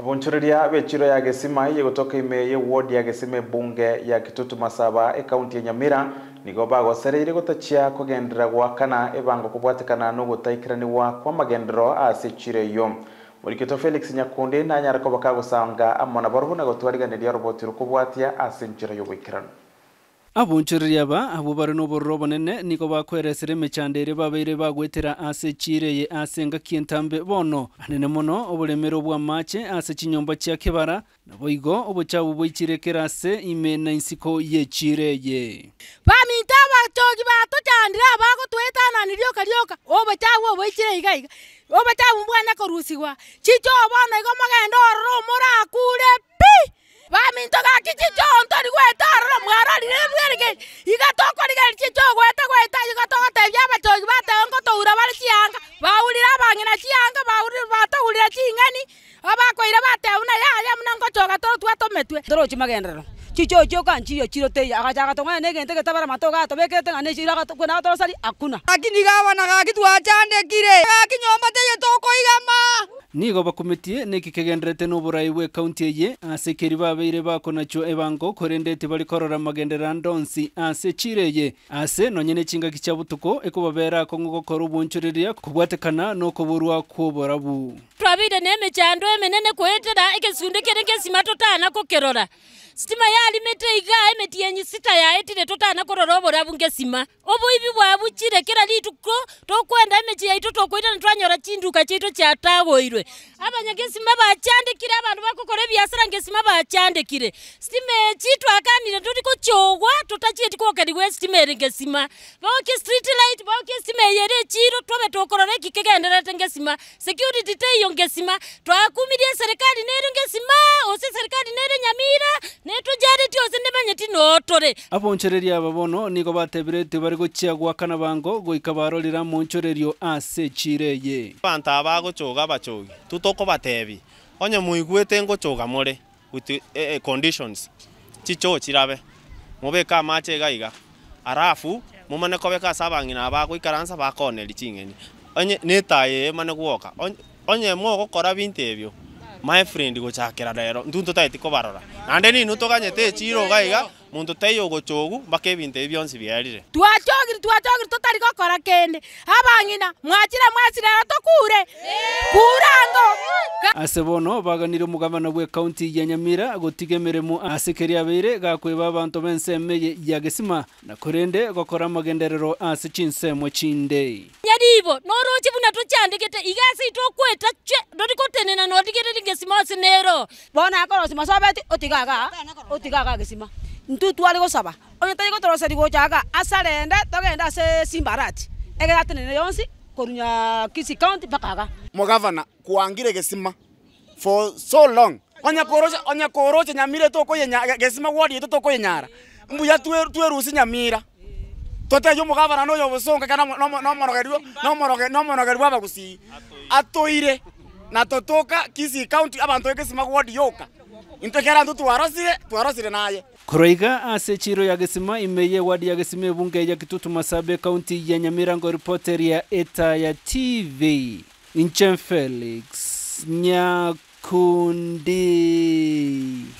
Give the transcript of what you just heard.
Avunchuriria wechiro ya Gesimai yegutoka ime ye ward ya Gesime bunge ya Kitutu Masaba e kaunti ya Nyamira nigo bagocereire gutachia kugendererwa kana ebango kubwatikana wa kwa magendero ase yo iyo murikito Felix Nyakundi nanyareko bakagusanga amo na barubuna roboti oroboti rukubwatia ase nchiro y'oboikirano abunchiriria abo bari n'ubururu bonene niko ba baire ba bagwetera ase ye ase engaki entambe bono anene mono oboremere obwa mache ase chinyomba chia kebara nabo igo obochabu kera ase ime na insiko ensiko yechireye baminte abachogi batochandire abagotwetananirioka rioka obochabu oboichire iga iga obochabu mbwane korusiwa chicho bono igo mogendo ororo omorakure pi baminto gaki chicho ntori bang'ina chianga bataurire ching'ani abakoire bateuna yaya muna ngochoka totwa tometwe magenderero chichochio kanchiyo chiroteya agachaka na egento egetabara matoga atobekete ng'a akuna lakini gabana twachandekire gaki nyomba nigo bakometiye neki kegenderete oborai bwa ekaunti eye ase ekeri babeire bakonachwa ebango korendeti barikorora magendera ndonsi ase chire eye ase nonye chingaki chia botuko ekobaberako ng'ogokora obwonchoreria kobwatekana n'okoborwa kwa oborabu twabeire na emechando emenene koetera ekesundekere kere nkesima kokerora stima sitima iga emeti enyi sita ya yaetire totana kororobora bungesima oboibi bwabuchire kira rituko tokwenda emechi yaito tokoita nitwanyora chinduka chaito chatagoirwe abanyagesima bachandikire abandu bakokora ebiasara ngesima bachandikire sitima echi twakanire turi kochogwa totachieti kwokeriwa esitima eri ngesima boke street light boke esitima eyi eri echiro twabe kikega eki kegenderete sima security teiyo ngesima twakumirie serikali nero sima ose serikali nero nyamira netujaritio ase nemenyeti notore abonchereria aba bono nigo batebirete bare gochia gwakana bango goika barorira monchorerio ase chireye abanto aba agochoga abachogi tutokobatebi onye muigwete ngochoga more with eh, eh, conditions chicho chirabe mubeka amache gaiga arafu mumane kobeka ase abang'ina aba goikaransa bakoneri ching'eni onye netaye mane gwoka onye, onye mogokora binto ebio my friend gochakera rero ntuntu taiti kubarora nande ninu tuganyete chiro gaiga mundu yogo chogu mbake binte e byonsi byarire twachogire twachogire tutari gokora kende abang'ina mwachire mwasira rero kure kurango ase bono baganire omogabana bwa county ya nyamira gotiga emeremo asekeri keri abeire gakweba abanto bense meye ya gesima na korende gokora amagenderero ase chinsemo chinde nyaribo norochi buna tuchandikete igasi itokweta che tene na notigire ngesima ocinero bona akorwo cima sobeti otigaga otigaga gisima ntutu ari gusaba onye tari gutoroceri guchaga asarende togenda ase simbarati egera tenene yonsi korunya kisi county pakaga mugavana kuangire gisima for so long onya korocha onya korocha nyamire tokoyenya gesima wadi yetu tokoyenyara mbuya twerusi nyamira toteyo mugavana noyo busonga kana nomorogerio nomorogerio nomorogerio abagusi atoire na totoka kisi county abantu ekisima ward yoka intekera ntu twarosire twarosire naye koroiga ase chiro ya gesima imeye wadi ya gesima ebunge ya kitutu masabe county ya nyamirango reporter ya eta ya tv inchen felix nyakundi